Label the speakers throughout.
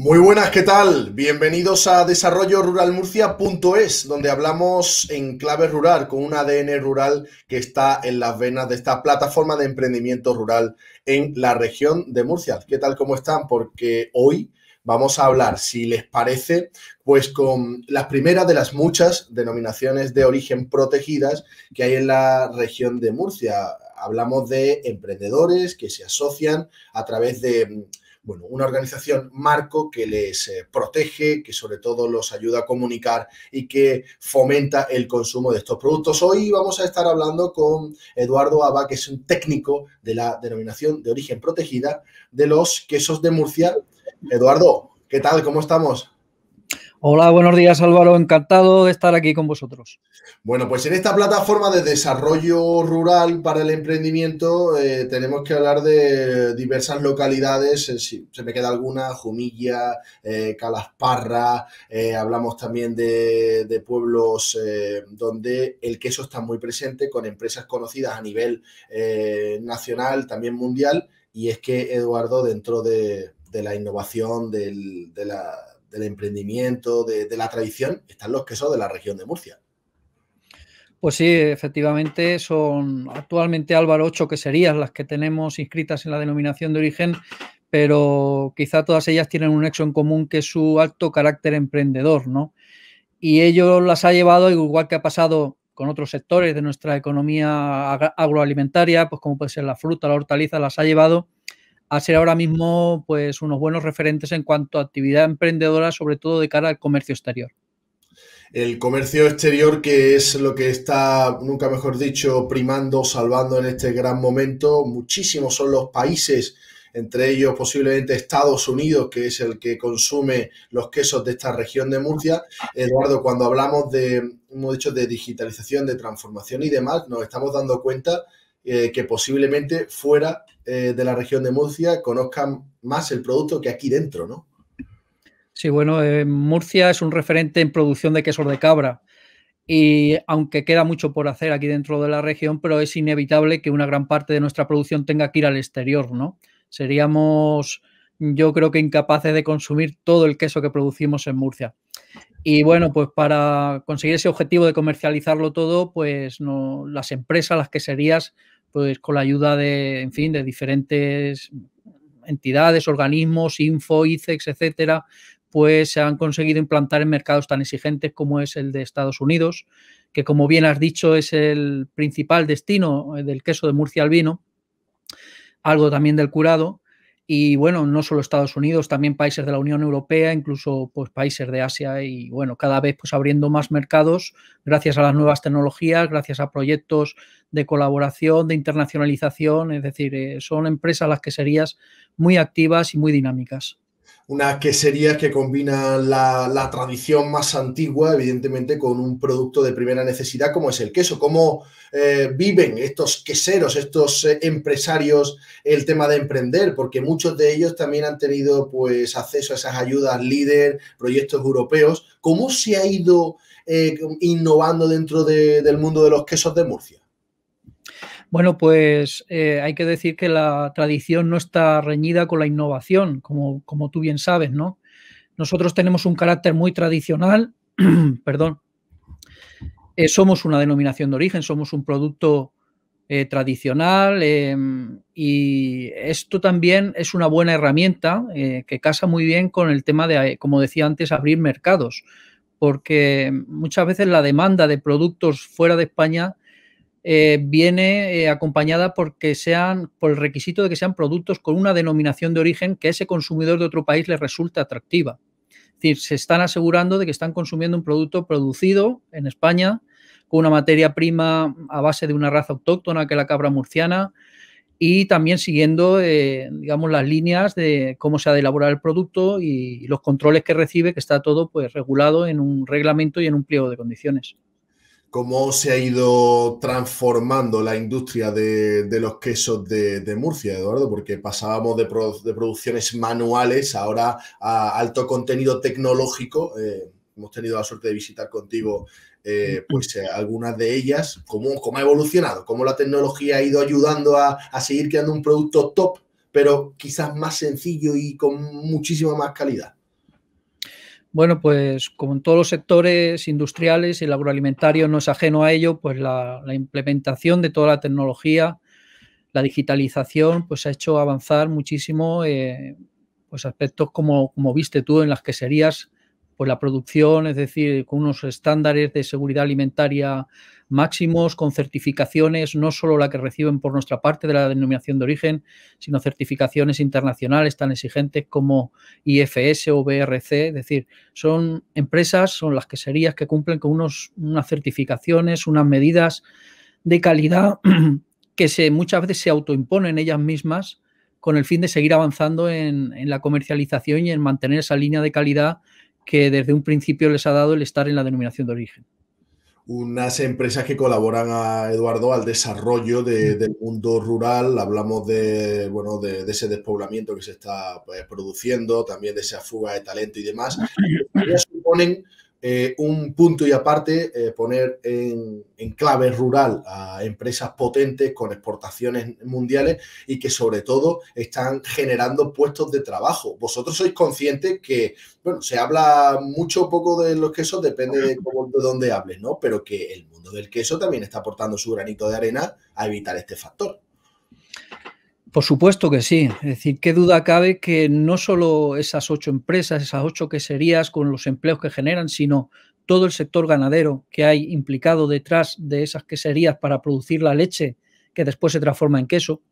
Speaker 1: Muy buenas, ¿qué tal? Bienvenidos a Desarrollo Rural Murcia.es, donde hablamos en clave rural con un ADN rural que está en las venas de esta plataforma de emprendimiento rural en la región de Murcia. ¿Qué tal? ¿Cómo están? Porque hoy vamos a hablar, si les parece, pues con las primeras de las muchas denominaciones de origen protegidas que hay en la región de Murcia. Hablamos de emprendedores que se asocian a través de bueno, una organización marco que les eh, protege, que sobre todo los ayuda a comunicar y que fomenta el consumo de estos productos. Hoy vamos a estar hablando con Eduardo Aba, que es un técnico de la denominación de origen protegida de los quesos de Murcia. Eduardo, ¿qué tal? ¿Cómo estamos?
Speaker 2: Hola, buenos días Álvaro, encantado de estar aquí con vosotros.
Speaker 1: Bueno, pues en esta plataforma de desarrollo rural para el emprendimiento eh, tenemos que hablar de diversas localidades, eh, si se me queda alguna, Jumilla, eh, Calasparra, hablamos también de, pueblos donde el queso está muy presente con empresas conocidas a nivel nacional, también mundial, y es que Eduardo dentro de, la innovación, de la del emprendimiento, de, la tradición, están los quesos de la región de Murcia.
Speaker 2: Pues sí, efectivamente, son actualmente Álvaro ocho serían las que tenemos inscritas en la denominación de origen, pero quizá todas ellas tienen un nexo en común que es su alto carácter emprendedor, ¿no? Y ello las ha llevado, igual que ha pasado con otros sectores de nuestra economía agroalimentaria, pues como puede ser la fruta, la hortaliza, las ha llevado a ser ahora mismo pues unos buenos referentes en cuanto a actividad emprendedora, sobre todo de cara al comercio exterior.
Speaker 1: El comercio exterior, que es lo que está, nunca mejor dicho, primando, salvando en este gran momento. Muchísimos son los países, entre ellos posiblemente Estados Unidos, que es el que consume los quesos de esta región de Murcia. Eduardo, cuando hablamos de, hemos dicho, de digitalización, de transformación y demás, nos estamos dando cuenta eh, que posiblemente fuera eh, de la región de Murcia conozcan más el producto que aquí dentro, ¿no?
Speaker 2: Sí, bueno, eh, Murcia es un referente en producción de quesos de cabra y aunque queda mucho por hacer aquí dentro de la región, pero es inevitable que una gran parte de nuestra producción tenga que ir al exterior, ¿no? Seríamos, yo creo que incapaces de consumir todo el queso que producimos en Murcia. Y bueno, pues para conseguir ese objetivo de comercializarlo todo, pues no, las empresas, las queserías, pues con la ayuda de, en fin, de diferentes entidades, organismos, Info, ICEX, etcétera, pues se han conseguido implantar en mercados tan exigentes como es el de Estados Unidos, que como bien has dicho es el principal destino eh, del queso de Murcia al vino, algo también del curado, y bueno, no solo Estados Unidos, también países de la Unión Europea, incluso pues, países de Asia y bueno, cada vez pues abriendo más mercados gracias a las nuevas tecnologías, gracias a proyectos de colaboración, de internacionalización, es decir, eh, son empresas las que serías muy activas y muy dinámicas una
Speaker 1: quesería que combina la, tradición más antigua, evidentemente, con un producto de primera necesidad como es el queso. ¿Cómo eh, viven estos queseros, estos eh, empresarios, el tema de emprender? Porque muchos de ellos también han tenido pues, acceso a esas ayudas líder, proyectos europeos. ¿Cómo se ha ido eh, innovando dentro del mundo de los quesos de Murcia?
Speaker 2: Bueno, pues eh, hay que decir que la tradición no está reñida con la innovación, como, tú bien sabes, ¿no? Nosotros tenemos un carácter muy tradicional, perdón, eh, somos una denominación de origen, somos un producto eh, tradicional em, y esto también es una buena herramienta que casa muy bien con el tema de, como decía antes, abrir mercados, porque muchas veces la demanda de productos fuera de España eh, viene eh, acompañada porque sean, por el requisito de que sean productos con una denominación de origen que a ese consumidor de otro país le resulta atractiva. Es decir, se están asegurando de que están consumiendo un producto producido en España con una materia prima a base de una raza autóctona que es la cabra murciana y también siguiendo, eh, digamos, las líneas de cómo se ha de elaborar el producto y los controles que recibe, que está todo pues regulado en un reglamento y en un pliego de condiciones
Speaker 1: cómo se ha ido transformando la industria de, los quesos de, Murcia, Eduardo, porque pasábamos de, producciones manuales ahora a alto contenido tecnológico. Eh, hemos tenido la suerte de visitar contigo eh, pues eh, algunas de ellas. ¿Cómo, ha evolucionado? ¿Cómo la tecnología ha ido ayudando a, a seguir creando un producto top, pero quizás más sencillo y con muchísima más calidad?
Speaker 2: Bueno, pues como en todos los sectores industriales, el agroalimentario no es ajeno a ello, pues la, implementación de toda la tecnología, la digitalización, pues ha hecho avanzar muchísimo eh, pues aspectos como, como viste tú en las queserías pues la producción, es decir, con unos estándares de seguridad alimentaria máximos, con certificaciones, no solo la que reciben por nuestra parte de la denominación de origen, sino certificaciones internacionales tan exigentes como IFS o BRC, es decir, son empresas, son las queserías que cumplen con unos, unas certificaciones, unas medidas de calidad que se, muchas veces se autoimponen ellas mismas con el fin de seguir avanzando en, en la comercialización y en mantener esa línea de calidad que desde un principio les ha dado el estar en la denominación de origen.
Speaker 1: Unas empresas que colaboran a Eduardo al desarrollo del mundo rural. Hablamos de, bueno, de, ese despoblamiento que se está pues, produciendo, también de esa fuga de talento y demás. suponen eh, un punto y aparte eh, poner en, clave rural a empresas potentes con exportaciones mundiales y que sobre todo están generando puestos de trabajo. Vosotros sois conscientes que, bueno, se habla mucho o poco de los quesos, depende de, de dónde hables, ¿no? Pero que el mundo del queso también está aportando su granito de arena a evitar este factor.
Speaker 2: Por supuesto que sí. Es decir, qué duda cabe que no solo esas ocho empresas, esas ocho queserías con los empleos que generan, sino todo el sector ganadero que hay implicado detrás de esas queserías para producir la leche que después se transforma en queso,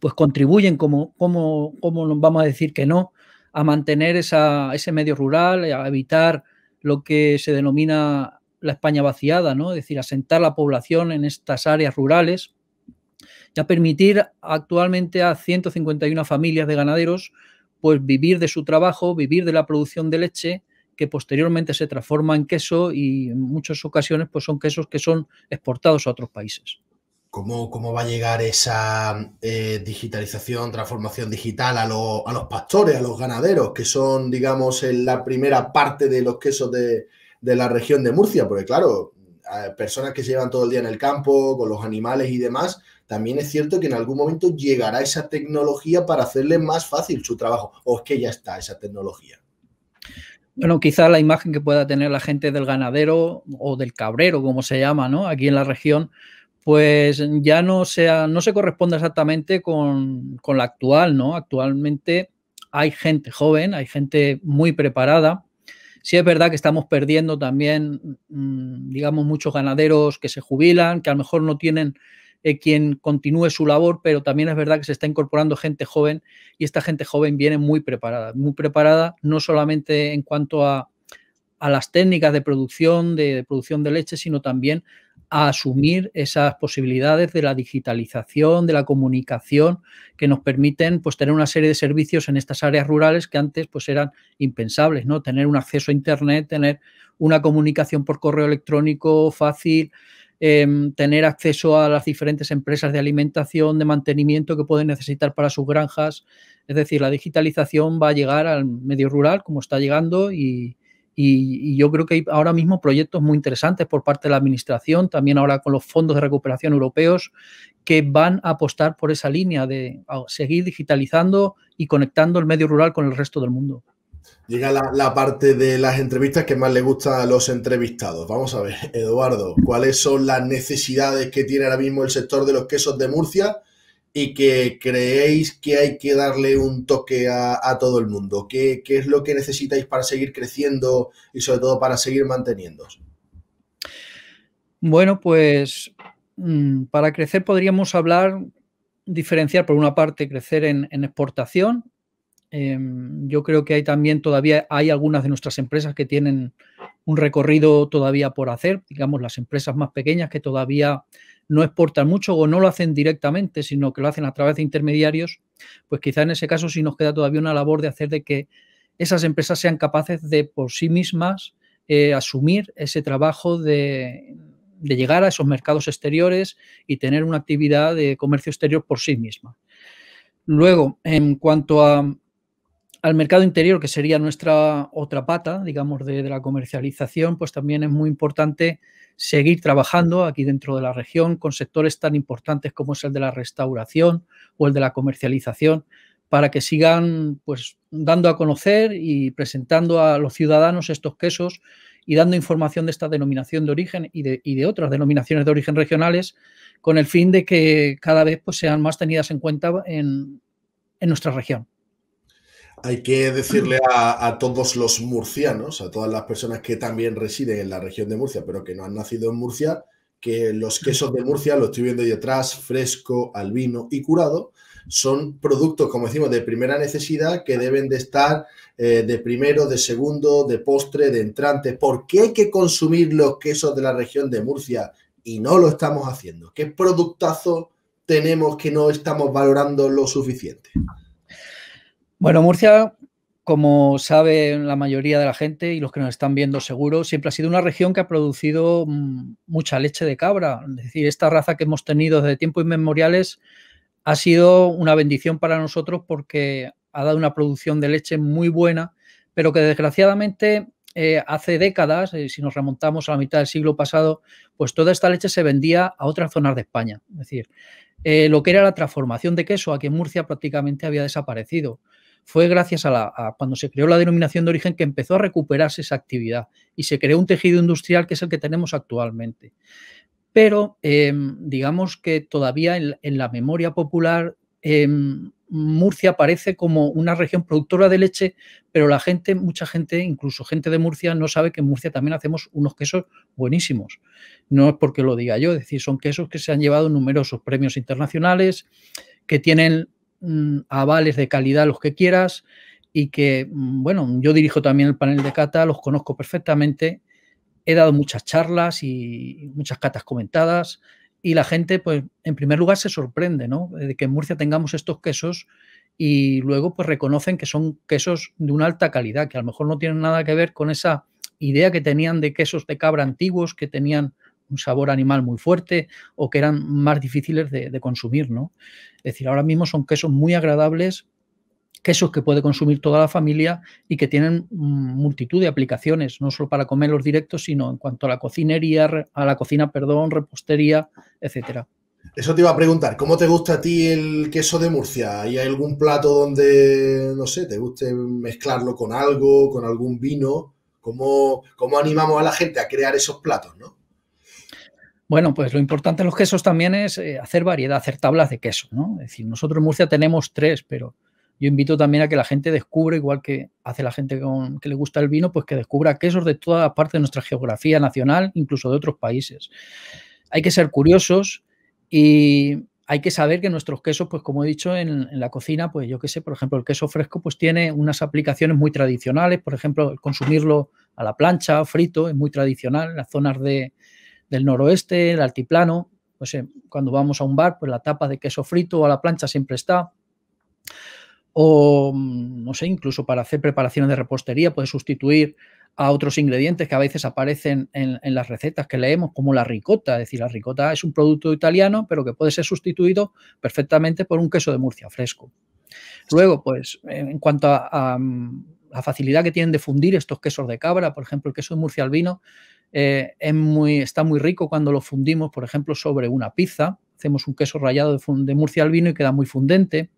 Speaker 2: pues contribuyen, como, como, como vamos a decir que no, a mantener ese medio rural, a evitar lo que se denomina la España vaciada, ¿no? Es decir, asentar la población en estas áreas rurales ya permitir actualmente a 151 familias de ganaderos pues vivir de su trabajo, vivir de la producción de leche que posteriormente se transforma en queso y en muchas ocasiones pues son quesos que son exportados a otros países.
Speaker 1: ¿Cómo, va a llegar esa eh, digitalización, transformación digital a, a, los pastores, a los
Speaker 2: ganaderos, que
Speaker 1: son, digamos, en la primera parte de los quesos de, de la región de Murcia? Porque claro, personas que se llevan todo el día en el campo, con los animales y demás, también es cierto que en algún momento llegará esa tecnología para hacerle más fácil su trabajo. ¿O es que ya está esa tecnología?
Speaker 2: Bueno, quizá la imagen que pueda tener la gente del ganadero o del cabrero, como se llama, ¿no? Aquí en la región, pues ya no, sea, no se corresponde exactamente con, con la actual, ¿no? Actualmente hay gente joven, hay gente muy preparada, Sí es verdad que estamos perdiendo también, mm, digamos, muchos ganaderos que se jubilan, que a lo mejor no tienen eh, quien continúe su labor, pero también es verdad que se está incorporando gente joven y esta gente joven viene muy preparada, muy preparada no solamente en cuanto a, a las técnicas de producción, de producción de leche, sino también a asumir esas posibilidades de la digitalización, de la comunicación, que nos permiten pues, tener una serie de servicios en estas áreas rurales que antes pues, eran impensables, ¿no? Tener un acceso a Internet, tener una comunicación por correo electrónico fácil, em, tener acceso a las diferentes empresas de alimentación, de mantenimiento que pueden necesitar para sus granjas. Es decir, la digitalización va a llegar al medio rural como está llegando y, y, yo creo que hay ahora mismo proyectos muy interesantes por parte de la Administración, también ahora con los fondos de recuperación europeos, que van a apostar por esa línea de seguir digitalizando y conectando el medio rural con el resto del mundo.
Speaker 1: Llega la, la, parte de las entrevistas que más le gusta a los entrevistados. Vamos a ver, Eduardo, ¿cuáles son las necesidades que tiene ahora mismo el sector de los quesos de Murcia y que creéis que hay que darle un toque a, todo el mundo? ¿Qué, es lo que necesitáis para seguir creciendo y sobre todo para seguir manteniéndoos?
Speaker 2: Bueno, pues mm, para crecer podríamos hablar, diferenciar por una parte crecer en, exportación. Em, yo creo que hay también todavía, hay algunas de nuestras empresas que tienen un recorrido todavía por hacer, digamos las empresas más pequeñas que todavía no exportan mucho o no lo hacen directamente, sino que lo hacen a través de intermediarios, pues quizá en ese caso sí nos queda todavía una labor de hacer de que esas empresas sean capaces de por sí mismas eh, asumir ese trabajo de, llegar a esos mercados exteriores y tener una actividad de comercio exterior por sí misma. Luego, en cuanto a, al mercado interior, que sería nuestra otra pata, digamos, de, de la comercialización, pues también es muy importante seguir trabajando aquí dentro de la región con sectores tan importantes como es el de la restauración o el de la comercialización para que sigan pues dando a conocer y presentando a los ciudadanos estos quesos y dando información de esta denominación de origen y de, y de otras denominaciones de origen regionales con el fin de que cada vez pues, sean más tenidas en cuenta en, en nuestra región.
Speaker 1: Hay que decirle a, todos los murcianos, a todas las personas que también residen en la región de Murcia, pero que no han nacido en Murcia, que los quesos de Murcia, lo estoy viendo ahí atrás, fresco, albino y curado, son productos, como decimos, de primera necesidad que deben de estar eh, de primero, de segundo, de postre, de entrante. ¿Por qué hay que consumir los quesos de la región de Murcia y no lo estamos haciendo? ¿Qué productazo tenemos que no estamos valorando lo suficiente?
Speaker 2: Bueno, Murcia, como sabe la mayoría de la gente y los que nos están viendo seguro, siempre ha sido una región que ha producido mm, mucha leche de cabra. Es decir, esta raza que hemos tenido desde tiempos inmemoriales ha sido una bendición para nosotros porque ha dado una producción de leche muy buena, pero que desgraciadamente eh, hace décadas, eh, si nos remontamos a la mitad del siglo pasado, pues toda esta leche se vendía a otras zonas de España. Es decir, eh, lo que era la transformación de queso aquí en Murcia prácticamente había desaparecido fue gracias a, la, cuando se creó la denominación de origen que empezó a recuperarse esa actividad y se creó un tejido industrial que es el que tenemos actualmente. Pero em, digamos que todavía en, la memoria popular em, Murcia aparece como una región productora de leche, pero la gente, mucha gente, incluso gente de Murcia, no sabe que en Murcia también hacemos unos quesos buenísimos. No es porque lo diga yo, es decir, son quesos que se han llevado numerosos premios internacionales, que tienen Mm, avales de calidad los que quieras y que, mm, bueno, yo dirijo también el panel de cata, los conozco perfectamente, he dado muchas charlas y muchas catas comentadas y la gente, pues, en primer lugar se sorprende, ¿no? Eh, de que en Murcia tengamos estos quesos y luego, pues, reconocen que son quesos de una alta calidad, que a lo mejor no tienen nada que ver con esa idea que tenían de quesos de cabra antiguos que tenían un sabor animal muy fuerte o que eran más difíciles de, consumir, ¿no? Es decir, ahora mismo son quesos muy agradables, quesos que puede consumir toda la familia y que tienen multitud de aplicaciones, no solo para comerlos directos, sino en cuanto a la cocinería, a la cocina, perdón, repostería, etcétera. Eso te iba a preguntar, ¿cómo te gusta a
Speaker 1: ti el queso de Murcia? ¿Hay algún plato donde, no sé, te guste mezclarlo con algo, con algún vino? ¿Cómo, cómo animamos a la gente a crear esos platos, no?
Speaker 2: Bueno, pues lo importante en los quesos también es eh, hacer variedad, hacer tablas de queso, ¿no? Es decir, nosotros en Murcia tenemos tres, pero yo invito también a que la gente descubra, igual que hace la gente que le gusta el vino, pues que descubra quesos de toda parte de nuestra geografía nacional, incluso de otros países. Hay que ser curiosos y hay que saber que nuestros quesos, pues como he dicho, en, la cocina, pues yo qué sé, por ejemplo, el queso fresco, pues tiene unas aplicaciones muy tradicionales, por ejemplo, consumirlo a la plancha, frito, es muy tradicional en las zonas de, del noroeste, el altiplano. ...pues cuando vamos a un bar, pues la tapa de queso frito o a la plancha siempre está. O, mm, no sé, incluso para hacer preparaciones de repostería, puedes sustituir a otros ingredientes que a veces aparecen en, las recetas que leemos, como la ricota. Es decir, la ricota es un producto italiano, pero que puede ser sustituido perfectamente por un queso de Murcia fresco. Luego, pues, en cuanto a, mm, la facilidad que tienen de fundir estos quesos de cabra, por ejemplo, el queso de Murcia al vino... Eh, es muy, está muy rico cuando lo fundimos, por ejemplo, sobre una pizza. Hacemos un queso rallado de, Murcia al vino y queda muy fundente.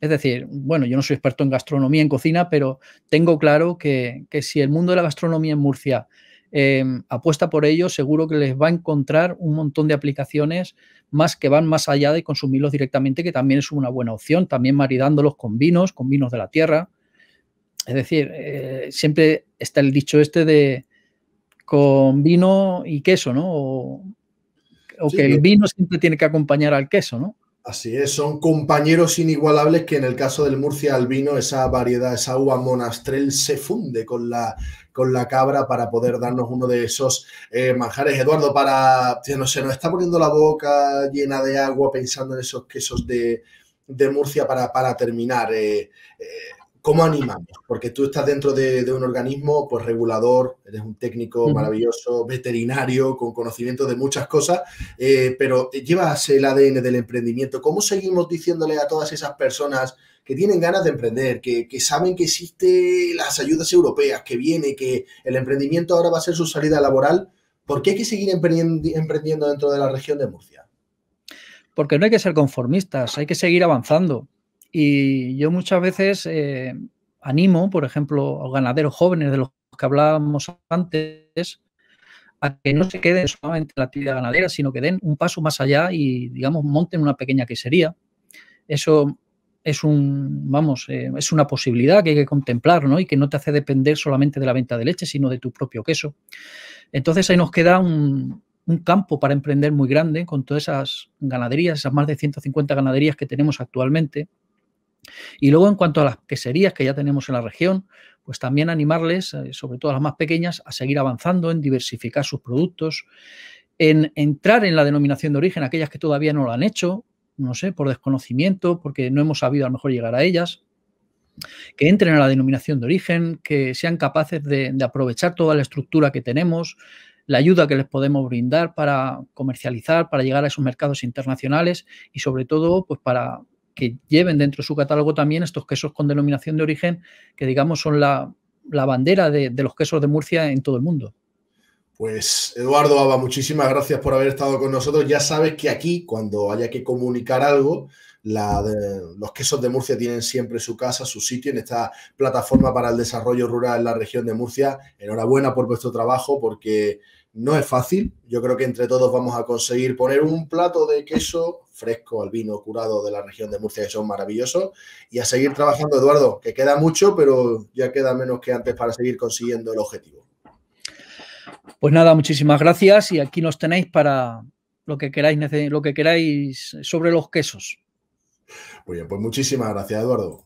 Speaker 2: Es decir, bueno, yo no soy experto en gastronomía, en cocina, pero tengo claro que, si el mundo de la gastronomía en Murcia em, apuesta por ello, seguro que les va a encontrar un montón de aplicaciones más que van más allá de consumirlos directamente, que también es una buena opción, también maridándolos con vinos, con vinos de la tierra. Es decir, eh, siempre está el dicho este de con vino y queso, ¿no? O, que el eh. vino siempre tiene que acompañar al queso, ¿no? Así
Speaker 1: es, son compañeros inigualables que en el caso del Murcia al vino, esa variedad, esa uva monastrel se funde con la, con la cabra para poder darnos uno de esos eh, manjares. Eduardo, para, no se nos está poniendo la boca llena de agua pensando en esos quesos de, Murcia para, para terminar. eh, eh ¿Cómo animamos? Porque tú estás dentro de, un organismo pues, regulador, eres un técnico maravilloso, veterinario, con conocimiento de muchas cosas, eh, pero llevas el ADN del emprendimiento. ¿Cómo seguimos diciéndole a todas esas personas que tienen ganas de emprender, que, que saben que existen las ayudas europeas, que viene, que el emprendimiento ahora va a ser su salida laboral? ¿Por qué hay que seguir emprendiendo dentro de la región de Murcia?
Speaker 2: Porque no hay que ser conformistas, hay que seguir avanzando y yo muchas veces eh, animo, por ejemplo, a los ganaderos jóvenes de los que hablábamos antes, a que no se queden solamente en la actividad ganadera, sino que den un paso más allá y, digamos, monten una pequeña quesería. Eso es un, vamos, eh, es una posibilidad que hay que contemplar, ¿no? Y que no te hace depender solamente de la venta de leche, sino de tu propio queso. Entonces ahí nos queda un, un campo para emprender muy grande con todas esas ganaderías, esas más de 150 ganaderías que tenemos actualmente y luego, en cuanto a las queserías que ya tenemos en la región, pues también animarles, eh, sobre todo a las más pequeñas, a seguir avanzando en diversificar sus productos, en entrar en la denominación de origen, aquellas que todavía no lo han hecho, no sé, por desconocimiento, porque no hemos sabido a lo mejor llegar a ellas, que entren a la denominación de origen, que sean capaces de, de aprovechar toda la estructura que tenemos, la ayuda que les podemos brindar para comercializar, para llegar a esos mercados internacionales y sobre todo, pues para que lleven dentro de su catálogo también estos quesos con denominación de origen, que digamos son la, la bandera de, los quesos de Murcia en todo el mundo.
Speaker 1: Pues Eduardo Aba, muchísimas gracias por haber estado con nosotros. Ya sabes que aquí, cuando haya que comunicar algo, los quesos de Murcia tienen siempre su casa, su sitio en esta plataforma para el desarrollo rural en la región de Murcia. Enhorabuena por vuestro trabajo porque no es fácil. Yo creo que entre todos vamos a conseguir poner un plato de queso fresco al vino curado de la región de Murcia, que son maravillosos, y a seguir trabajando, Eduardo, que queda mucho, pero ya queda menos que antes para seguir consiguiendo el objetivo.
Speaker 2: Pues nada, muchísimas gracias y aquí nos tenéis para lo que queráis, lo que queráis sobre los quesos.
Speaker 1: Muy bien, pues muchísimas gracias, Eduardo.